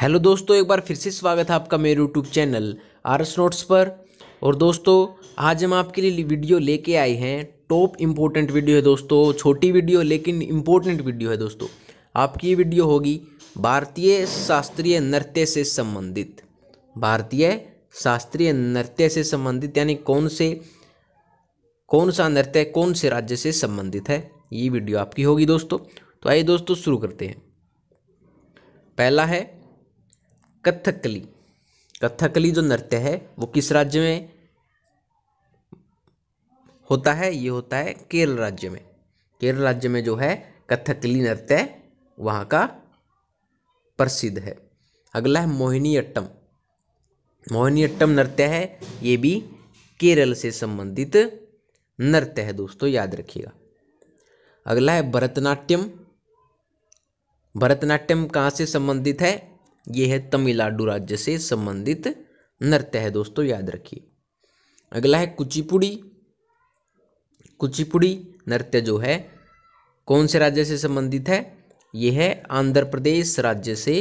hello दोस्तों एक बार फिर से स्वागत है आपका मेरे YouTube channel R S notes पर और दोस्तों आज हम आपके लिए वीडियो लेके आए हैं टॉप इम्पोर्टेंट वीडियो है दोस्तों छोटी वीडियो लेकिन इम्पोर्टेंट वीडियो है दोस्तों आपकी ये वीडियो होगी भारतीय शास्त्रीय नृत्य से संबंधित भारतीय शास्त्रीय नृत्य से संबंधित यानी कौन से कौन सा नृत्य कौन से राज्य से संबंधित है ये वीडियो आपकी होगी दोस्तों तो आइए दोस्तों शुरू करते हैं पहला है कथकली कथकली जो नृत्य है वो किस राज्य में होता है ये होता है केरल राज्य में केरल राज्य में जो है कथकली नृत्य वहाँ का प्रसिद्ध है अगला है मोहिनीअट्टम मोहिनीअट्टम नृत्य है ये भी केरल से संबंधित नृत्य है दोस्तों याद रखिएगा अगला है भरतनाट्यम भरतनाट्यम कहाँ से संबंधित है ये है तमिलनाडु राज्य से संबंधित नृत्य है दोस्तों याद रखिए अगला है कुचिपुड़ी कुचिपुड़ी नृत्य जो है कौन से राज्य से संबंधित है यह है आंध्र प्रदेश राज्य से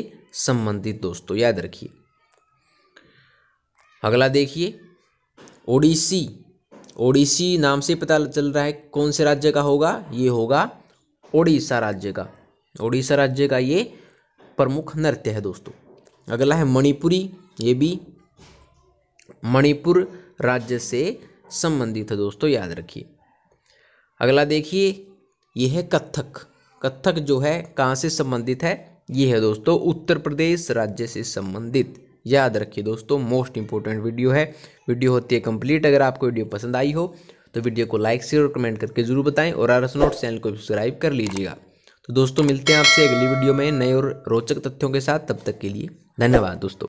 संबंधित दोस्तों याद रखिए अगला देखिए ओडिसी ओडिसी नाम से पता चल रहा है कौन से राज्य का होगा ये होगा ओडिशा राज्य का ओडिशा राज्य का ये प्रमुख नृत्य है दोस्तों अगला है मणिपुरी ये भी मणिपुर राज्य से संबंधित है दोस्तों याद रखिए अगला देखिए यह है कथक कथक जो है कहाँ से संबंधित है ये है दोस्तों उत्तर प्रदेश राज्य से संबंधित याद रखिए दोस्तों मोस्ट इंपॉर्टेंट वीडियो है वीडियो होती है कंप्लीट अगर आपको वीडियो पसंद आई हो तो वीडियो को लाइक शेयर और कमेंट करके जरूर बताएं और आरस नोट चैनल को सब्सक्राइब कर लीजिएगा तो दोस्तों मिलते हैं आपसे अगली वीडियो में नए और रोचक तथ्यों के साथ तब तक के लिए धन्यवाद दोस्तों